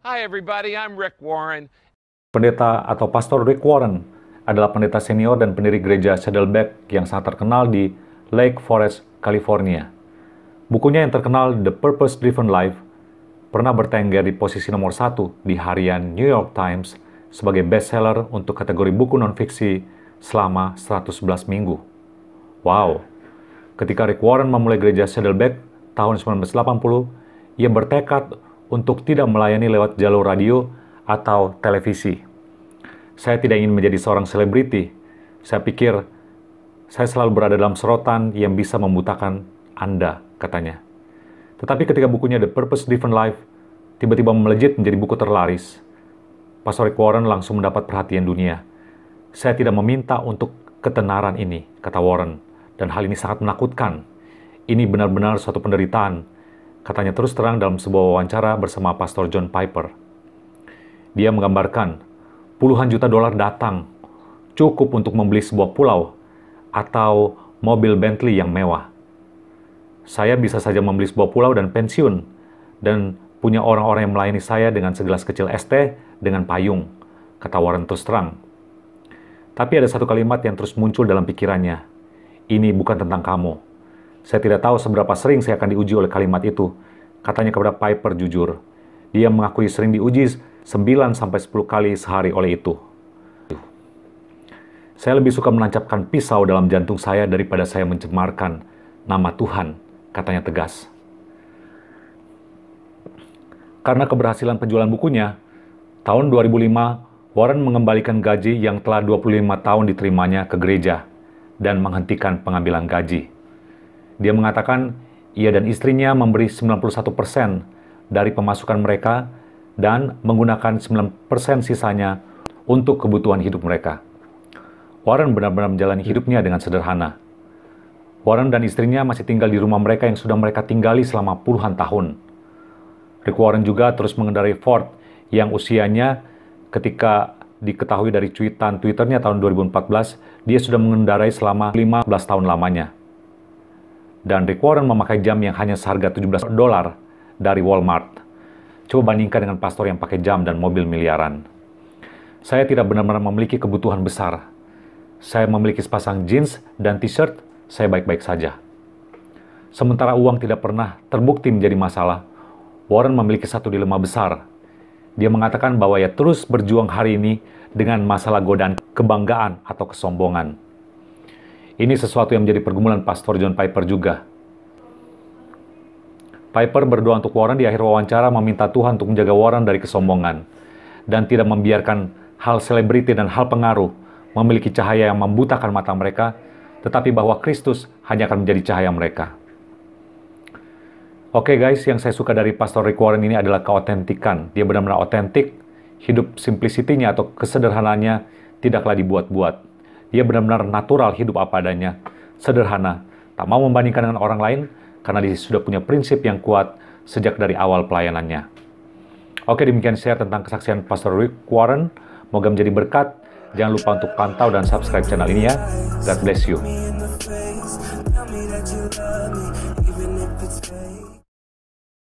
Hi everybody, I'm Rick Warren. Pendeta atau pastor Rick Warren adalah pendeta senior dan pendiri gereja Saddleback yang sangat terkenal di Lake Forest, California. Bukunya yang terkenal The Purpose Driven Life pernah bertengger di posisi nomor satu di harian New York Times sebagai bestseller untuk kategori buku nonfiksi selama 111 minggu. Wow, ketika Rick Warren memulai gereja Saddleback tahun 1980, ia bertekad untuk tidak melayani lewat jalur radio atau televisi. Saya tidak ingin menjadi seorang selebriti. Saya pikir saya selalu berada dalam serotan yang bisa membutakan Anda, katanya. Tetapi ketika bukunya The Purpose Driven Life tiba-tiba melejit menjadi buku terlaris, Pastor Rick Warren langsung mendapat perhatian dunia. Saya tidak meminta untuk ketenaran ini, kata Warren, dan hal ini sangat menakutkan. Ini benar-benar suatu penderitaan katanya terus terang dalam sebuah wawancara bersama Pastor John Piper. Dia menggambarkan, puluhan juta dolar datang cukup untuk membeli sebuah pulau atau mobil Bentley yang mewah. Saya bisa saja membeli sebuah pulau dan pensiun, dan punya orang-orang yang melayani saya dengan segelas kecil es teh dengan payung, kata Warren terus terang. Tapi ada satu kalimat yang terus muncul dalam pikirannya. Ini bukan tentang kamu saya tidak tahu seberapa sering saya akan diuji oleh kalimat itu. Katanya kepada Piper jujur. Dia mengakui sering diuji 9-10 kali sehari oleh itu. Saya lebih suka menancapkan pisau dalam jantung saya daripada saya mencemarkan nama Tuhan, katanya tegas. Karena keberhasilan penjualan bukunya, tahun 2005 Warren mengembalikan gaji yang telah 25 tahun diterimanya ke gereja dan menghentikan pengambilan gaji. Dia mengatakan ia dan istrinya memberi 91% dari pemasukan mereka dan menggunakan 9% sisanya untuk kebutuhan hidup mereka. Warren benar-benar menjalani hidupnya dengan sederhana. Warren dan istrinya masih tinggal di rumah mereka yang sudah mereka tinggali selama puluhan tahun. Rick Warren juga terus mengendarai Ford yang usianya ketika diketahui dari cuitan Twitternya tahun 2014, dia sudah mengendarai selama 15 tahun lamanya dan Rick Warren memakai jam yang hanya seharga 17 dolar dari Walmart. Coba bandingkan dengan pastor yang pakai jam dan mobil miliaran. Saya tidak benar-benar memiliki kebutuhan besar. Saya memiliki sepasang jeans dan t-shirt, saya baik-baik saja. Sementara uang tidak pernah terbukti menjadi masalah, Warren memiliki satu dilema besar. Dia mengatakan bahwa ia terus berjuang hari ini dengan masalah godaan kebanggaan atau kesombongan. Ini sesuatu yang menjadi pergumulan Pastor John Piper juga. Piper berdoa untuk Warren di akhir wawancara meminta Tuhan untuk menjaga Warren dari kesombongan dan tidak membiarkan hal selebriti dan hal pengaruh memiliki cahaya yang membutakan mata mereka, tetapi bahwa Kristus hanya akan menjadi cahaya mereka. Oke okay guys, yang saya suka dari Pastor Rick Warren ini adalah keautentikan. Dia benar-benar otentik, hidup simplicity-nya atau kesederhanaannya tidaklah dibuat-buat. Ia benar-benar natural hidup apa adanya, sederhana, tak mau membandingkan dengan orang lain karena dia sudah punya prinsip yang kuat sejak dari awal pelayanannya. Oke, demikian share tentang kesaksian Pastor Rick Warren. Moga menjadi berkat. Jangan lupa untuk pantau dan subscribe channel ini ya. God bless you.